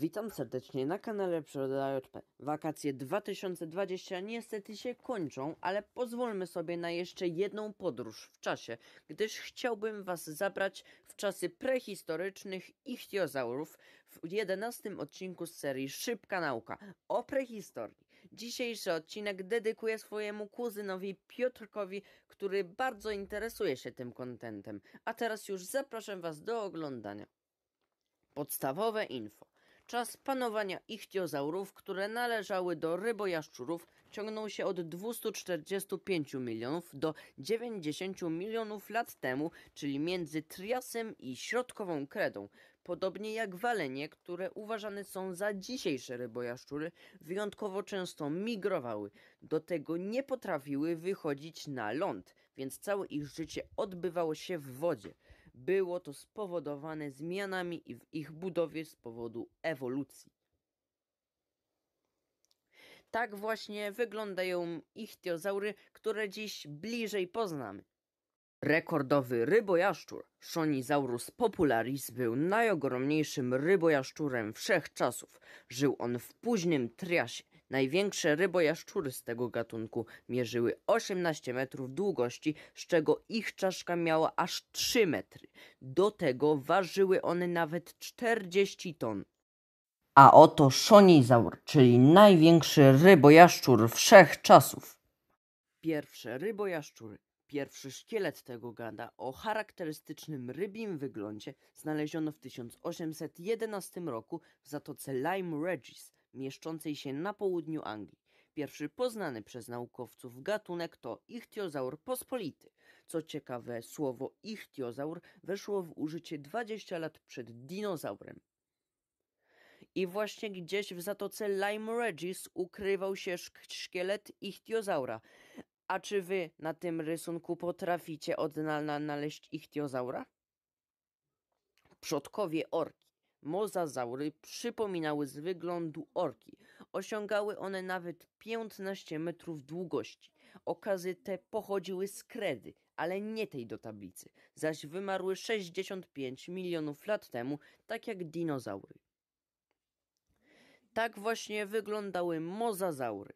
Witam serdecznie na kanale Przyroda JP. Wakacje 2020 niestety się kończą, ale pozwólmy sobie na jeszcze jedną podróż w czasie, gdyż chciałbym Was zabrać w czasy prehistorycznych ichtiozaurów w 11 odcinku z serii Szybka Nauka o prehistorii. Dzisiejszy odcinek dedykuję swojemu kuzynowi Piotrkowi, który bardzo interesuje się tym kontentem. A teraz już zapraszam Was do oglądania. Podstawowe info. Czas panowania ichthyozaurów, które należały do rybojaszczurów, ciągnął się od 245 milionów do 90 milionów lat temu, czyli między Triasem i środkową kredą. Podobnie jak walenie, które uważane są za dzisiejsze rybojaszczury, wyjątkowo często migrowały. Do tego nie potrafiły wychodzić na ląd, więc całe ich życie odbywało się w wodzie. Było to spowodowane zmianami w ich budowie z powodu ewolucji. Tak właśnie wyglądają ichtiozaury, które dziś bliżej poznamy. Rekordowy rybojaszczur, Shonisaurus popularis, był najogromniejszym rybojaszczurem wszechczasów. Żył on w późnym triasie, Największe rybojaszczury z tego gatunku mierzyły 18 metrów długości, z czego ich czaszka miała aż 3 metry. Do tego ważyły one nawet 40 ton. A oto szonizaur, czyli największy rybojaszczur wszechczasów. Pierwsze rybojaszczury. Pierwszy szkielet tego gada o charakterystycznym rybim wyglądzie znaleziono w 1811 roku w zatoce Lime Regis mieszczącej się na południu Anglii. Pierwszy poznany przez naukowców gatunek to ichtiozaur pospolity. Co ciekawe, słowo ichtiozaur weszło w użycie 20 lat przed dinozaurem. I właśnie gdzieś w zatoce Lyme Regis ukrywał się szkielet ichtiozaura. A czy wy na tym rysunku potraficie odnaleźć ichtiozaura? Przodkowie orki mozazaury przypominały z wyglądu orki. Osiągały one nawet 15 metrów długości. Okazy te pochodziły z kredy, ale nie tej do tablicy, zaś wymarły 65 milionów lat temu, tak jak dinozaury. Tak właśnie wyglądały mozazaury.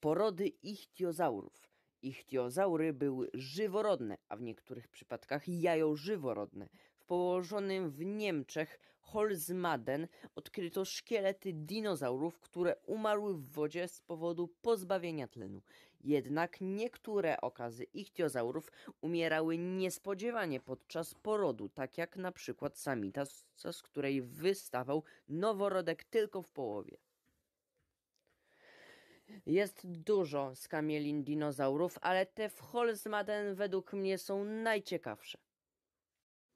Porody ichtiozaurów – Ichtiozaury były żyworodne, a w niektórych przypadkach jajożyworodne położonym w Niemczech Holzmaden odkryto szkielety dinozaurów, które umarły w wodzie z powodu pozbawienia tlenu. Jednak niektóre okazy ichtiozaurów umierały niespodziewanie podczas porodu, tak jak na przykład samita, z której wystawał noworodek tylko w połowie. Jest dużo skamielin dinozaurów, ale te w Holzmaden według mnie są najciekawsze.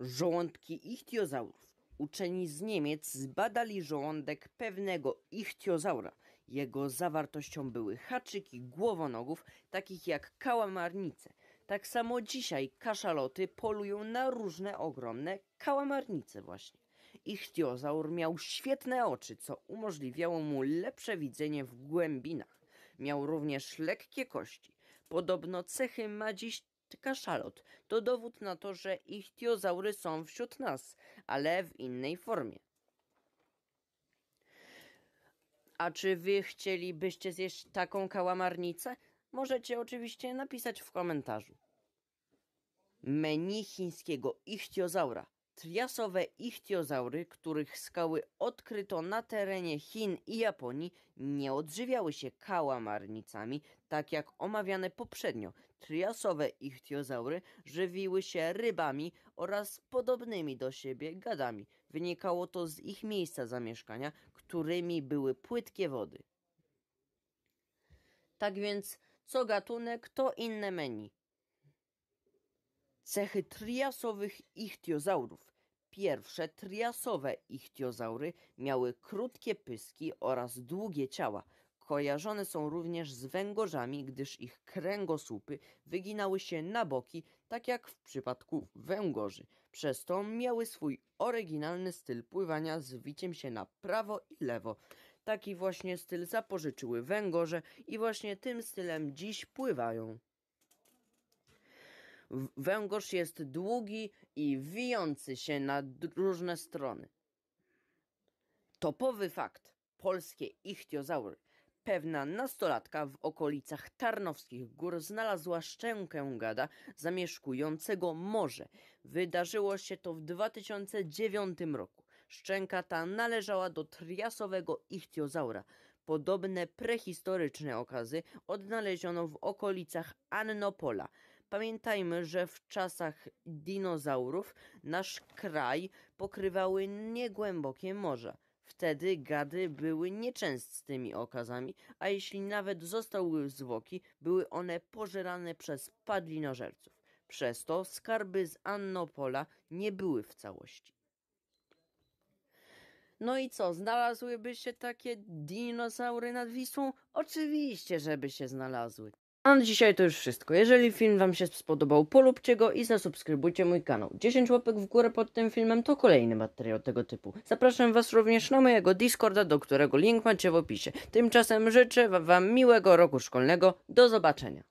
Żołądki ichtiozaurów. Uczeni z Niemiec zbadali żołądek pewnego ichtiozaura. Jego zawartością były haczyki głowonogów, takich jak kałamarnice. Tak samo dzisiaj kaszaloty polują na różne ogromne kałamarnice właśnie. Ichtiozaur miał świetne oczy, co umożliwiało mu lepsze widzenie w głębinach. Miał również lekkie kości. Podobno cechy ma dziś czy kaszalot to dowód na to, że ichtiozaury są wśród nas, ale w innej formie. A czy wy chcielibyście zjeść taką kałamarnicę? Możecie oczywiście napisać w komentarzu. Menu chińskiego ichtiozaura Triasowe ichtiozaury, których skały odkryto na terenie Chin i Japonii, nie odżywiały się kałamarnicami, tak jak omawiane poprzednio. Triasowe ichtiozaury żywiły się rybami oraz podobnymi do siebie gadami. Wynikało to z ich miejsca zamieszkania, którymi były płytkie wody. Tak więc, co gatunek, to inne menu. Cechy triasowych ichtiozaurów. Pierwsze triasowe ichtiozaury miały krótkie pyski oraz długie ciała. Kojarzone są również z węgorzami, gdyż ich kręgosłupy wyginały się na boki, tak jak w przypadku węgorzy. Przez to miały swój oryginalny styl pływania z wiciem się na prawo i lewo. Taki właśnie styl zapożyczyły węgorze i właśnie tym stylem dziś pływają. Węgorz jest długi i wijący się na różne strony. Topowy fakt. Polskie ichtiozaury. Pewna nastolatka w okolicach Tarnowskich Gór znalazła szczękę gada zamieszkującego morze. Wydarzyło się to w 2009 roku. Szczęka ta należała do triasowego ichtiozaura. Podobne prehistoryczne okazy odnaleziono w okolicach Annopola. Pamiętajmy, że w czasach dinozaurów nasz kraj pokrywały niegłębokie morza. Wtedy gady były nieczęstymi okazami, a jeśli nawet zostały zwłoki, były one pożerane przez padlinożerców. Przez to skarby z Annopola nie były w całości. No i co, znalazłyby się takie dinozaury nad Wisłą? Oczywiście, żeby się znalazły. A na dzisiaj to już wszystko. Jeżeli film Wam się spodobał, polubcie go i zasubskrybujcie mój kanał. 10 łapek w górę pod tym filmem to kolejny materiał tego typu. Zapraszam Was również na mojego Discorda, do którego link macie w opisie. Tymczasem życzę Wam miłego roku szkolnego. Do zobaczenia.